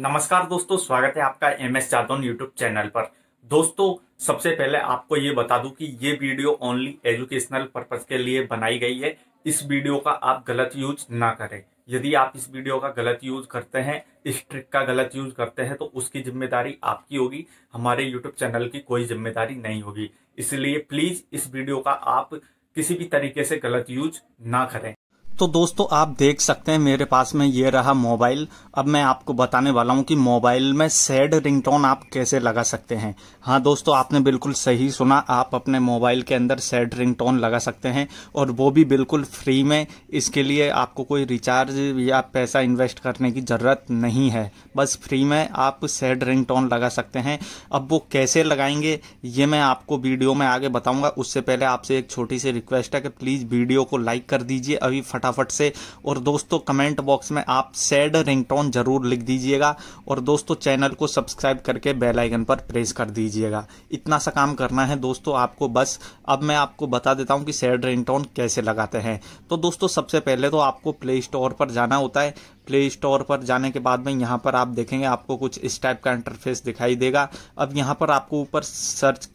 नमस्कार दोस्तों स्वागत है आपका M S Jadaun YouTube channel पर दोस्तों सबसे पहले आपको ये बता दूं कि ये वीडियो ओनली एजुकेशनल पर्पज के लिए बनाई गई है इस वीडियो का आप गलत यूज ना करें यदि आप इस वीडियो का गलत यूज करते हैं इस ट्रिक का गलत यूज करते हैं तो उसकी जिम्मेदारी आपकी होगी हमारे यूट्यूब चैनल की कोई जिम्मेदारी नहीं होगी इसलिए प्लीज इस वीडियो का आप किसी भी तरीके से गलत यूज ना करें तो दोस्तों आप देख सकते हैं मेरे पास में ये रहा मोबाइल अब मैं आपको बताने वाला हूँ कि मोबाइल में सैड रिंगटोन आप कैसे लगा सकते हैं हाँ दोस्तों आपने बिल्कुल सही सुना आप अपने मोबाइल के अंदर सैड रिंगटोन लगा सकते हैं और वो भी बिल्कुल फ्री में इसके लिए आपको कोई रिचार्ज या पैसा इन्वेस्ट करने की ज़रूरत नहीं है बस फ्री में आप सैड रिंग लगा सकते हैं अब वो कैसे लगाएंगे ये मैं आपको वीडियो में आगे बताऊँगा उससे पहले आपसे एक छोटी सी रिक्वेस्ट है कि प्लीज़ वीडियो को लाइक कर दीजिए अभी फटा फटाफट से और दोस्तों कमेंट बॉक्स में आप सैड रिंगटोन जरूर लिख दीजिएगा और दोस्तों चैनल को सब्सक्राइब करके बेल आइकन पर प्रेस कर दीजिएगा इतना सा काम करना है दोस्तों आपको बस अब मैं आपको बता देता हूँ कि सैड रिंगटोन कैसे लगाते हैं तो दोस्तों सबसे पहले तो आपको प्ले स्टोर पर जाना होता है प्ले स्टोर पर जाने के बाद में यहाँ पर आप देखेंगे आपको कुछ इस टाइप का इंटरफेस दिखाई देगा अब यहाँ पर आपको ऊपर सर्च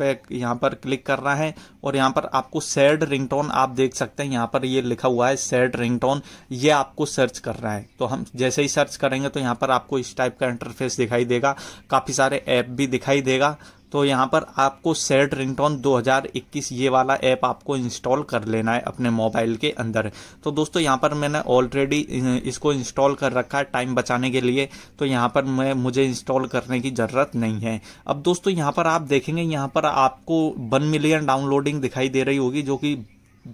पे यहाँ पर क्लिक करना है और यहाँ पर आपको सैड रिंगटोन आप देख सकते हैं यहाँ पर ये लिखा हुआ है सैड रिंगटोन ये आपको सर्च करना है तो हम जैसे ही सर्च करेंगे तो यहाँ पर आपको इस टाइप का इंटरफेस दिखाई देगा काफ़ी सारे ऐप भी दिखाई देगा तो यहाँ पर आपको सेट रिंगटोन 2021 ये वाला ऐप आपको इंस्टॉल कर लेना है अपने मोबाइल के अंदर तो दोस्तों यहाँ पर मैंने ऑलरेडी इसको इंस्टॉल कर रखा है टाइम बचाने के लिए तो यहाँ पर मैं मुझे इंस्टॉल करने की ज़रूरत नहीं है अब दोस्तों यहाँ पर आप देखेंगे यहाँ पर आपको वन मिलियन डाउनलोडिंग दिखाई दे रही होगी जो कि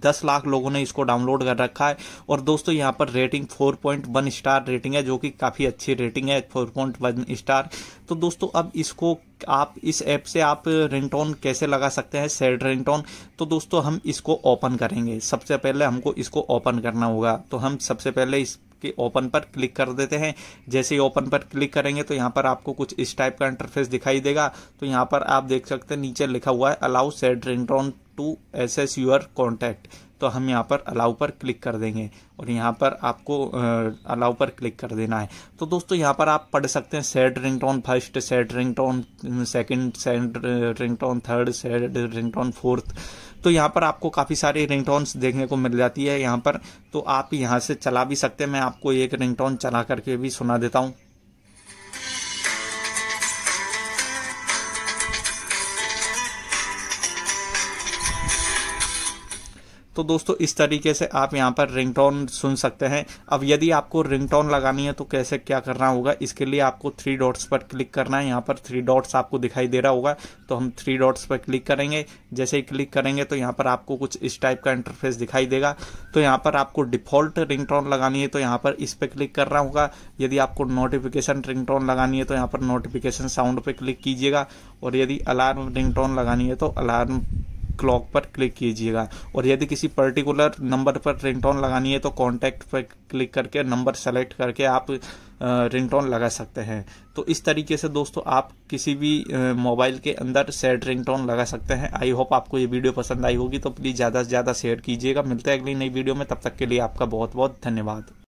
दस लाख लोगों ने इसको डाउनलोड कर रखा है और दोस्तों यहाँ पर rating four point one star rating है जो कि काफ़ी अच्छी रेटिंग है फोर पॉइंट वन स्टार तो दोस्तों अब इसको आप इस ऐप से आप रिंगटोन कैसे लगा सकते हैं सेड रिंगटोन तो दोस्तों हम इसको ओपन करेंगे सबसे पहले हमको इसको ओपन करना होगा तो हम सबसे पहले इस के ओपन पर क्लिक कर देते हैं जैसे ही ओपन पर क्लिक करेंगे तो यहाँ पर आपको कुछ इस टाइप का इंटरफेस दिखाई देगा तो यहाँ पर आप देख सकते हैं नीचे लिखा हुआ है allow set ringtone to access your contact तो हम यहाँ पर अलाउ पर क्लिक कर देंगे और यहाँ पर आपको अलाउ पर क्लिक कर देना है तो दोस्तों यहाँ पर आप पढ़ सकते हैं set ringtone first set second set ringtone third set ringtone fourth तो यहाँ पर आपको काफ़ी सारी रिंगटोन्स देखने को मिल जाती है यहाँ पर तो आप यहाँ से चला भी सकते हैं मैं आपको एक रिंगटोन चला करके भी सुना देता हूँ तो दोस्तों इस तरीके से आप यहाँ पर रिंगटोन सुन सकते हैं अब यदि आपको रिंगटोन लगानी है तो कैसे क्या करना होगा इसके लिए आपको थ्री डॉट्स पर क्लिक करना है यहाँ पर थ्री डॉट्स आपको दिखाई दे रहा होगा तो हम थ्री डॉट्स पर क्लिक करेंगे जैसे ही क्लिक करेंगे तो यहाँ पर आपको कुछ इस टाइप का इंटरफेस दिखाई देगा तो यहाँ पर आपको डिफॉल्ट रिंग लगानी है तो यहाँ पर इस पर क्लिक करना होगा यदि आपको नोटिफिकेशन रिंग लगानी है तो यहाँ पर नोटिफिकेशन साउंड पर क्लिक कीजिएगा और यदि अलार्म रिंग लगानी है तो अलार्म क्लॉक पर क्लिक कीजिएगा और यदि किसी पर्टिकुलर नंबर पर रिंगटोन लगानी है तो कॉन्टैक्ट पर क्लिक करके नंबर सेलेक्ट करके आप रिंगटोन लगा सकते हैं तो इस तरीके से दोस्तों आप किसी भी मोबाइल के अंदर सेट रिंगटोन लगा सकते हैं आई होप आपको ये वीडियो पसंद आई होगी तो प्लीज़ ज़्यादा से ज़्यादा शेयर कीजिएगा मिलते हैं अगली नई वीडियो में तब तक के लिए आपका बहुत बहुत धन्यवाद